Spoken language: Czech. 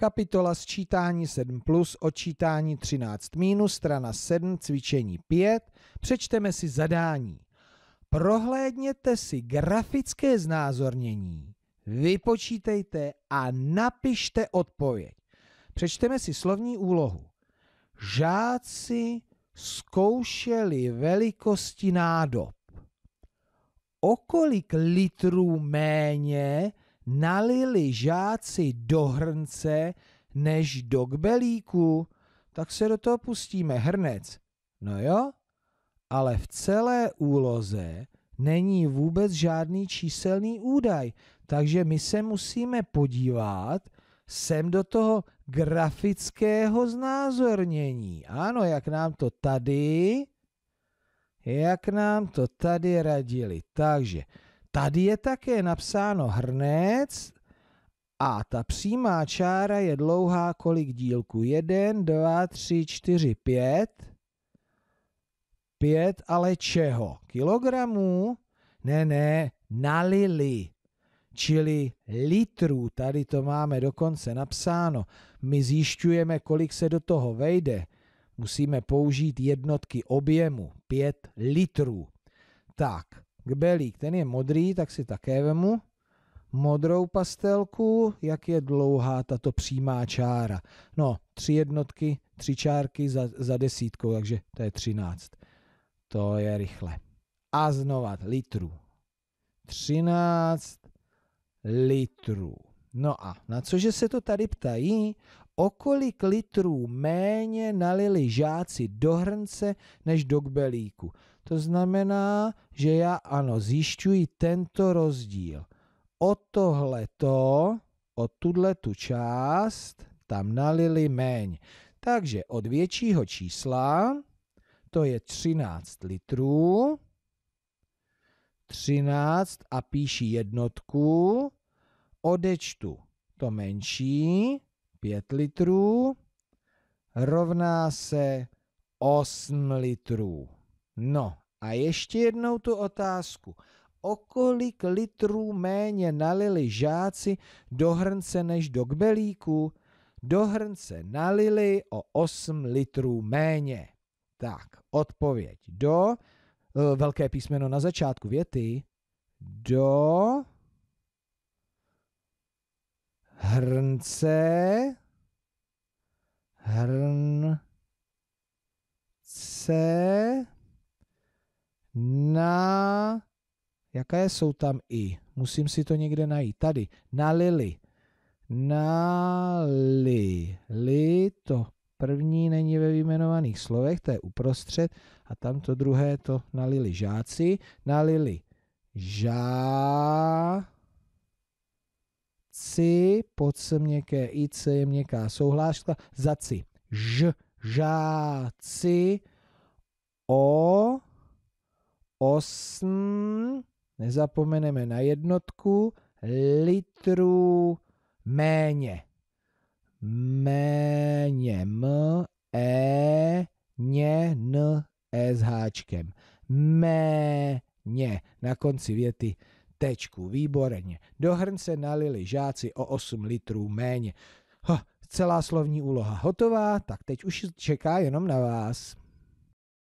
Kapitola sčítání 7 plus, odčítání 13 minus, strana 7, cvičení 5. Přečteme si zadání. Prohlédněte si grafické znázornění, vypočítejte a napište odpověď. Přečteme si slovní úlohu. Žáci zkoušeli velikosti nádob. O kolik litrů méně nalili žáci do hrnce než do kbelíku, tak se do toho pustíme hrnec. No jo, ale v celé úloze není vůbec žádný číselný údaj, takže my se musíme podívat sem do toho grafického znázornění. Ano, jak nám to tady, jak nám to tady radili. Takže Tady je také napsáno hrnec a ta přímá čára je dlouhá kolik dílku? 1, 2, 3, 4, 5. 5 ale čeho? Kilogramů? Ne, ne, nalili, čili litrů. Tady to máme dokonce napsáno. My zjišťujeme, kolik se do toho vejde. Musíme použít jednotky objemu, 5 litrů. Tak, Gbelík, ten je modrý, tak si také vemu. Modrou pastelku, jak je dlouhá tato přímá čára. No, tři jednotky, tři čárky za, za desítkou, takže to je třináct. To je rychle. A znova litrů. Třináct litrů. No a na cože se to tady ptají? O kolik litrů méně nalili žáci do hrnce než do kbelíku? To znamená, že já ano, zjišťuji tento rozdíl. O tohleto, o tuhle tu část, tam nalili méně. Takže od většího čísla, to je 13 litrů, 13 a píši jednotku, odečtu to menší, 5 litrů, rovná se 8 litrů. No a ještě jednou tu otázku. O kolik litrů méně nalili žáci do hrnce než do kbelíku? Do hrnce nalili o 8 litrů méně. Tak, odpověď do, eh, velké písmeno na začátku věty, do hrnce, hrnce Jaké jsou tam i? Musím si to někde najít. Tady. Nalili. nalili, Li to první není ve vyjmenovaných slovech, to je uprostřed. A tam to druhé to nalili žáci. Nalili žá pod se měkké i, c je měkká souhláška, za ž, žáci, o, osn, nezapomeneme na jednotku litrů méně. Méně. M, E, ně, N, E s háčkem. Méně. Na konci věty tečku. Výborně. Do hrnce nalili žáci o 8 litrů méně. Ho, celá slovní úloha hotová, tak teď už čeká jenom na vás.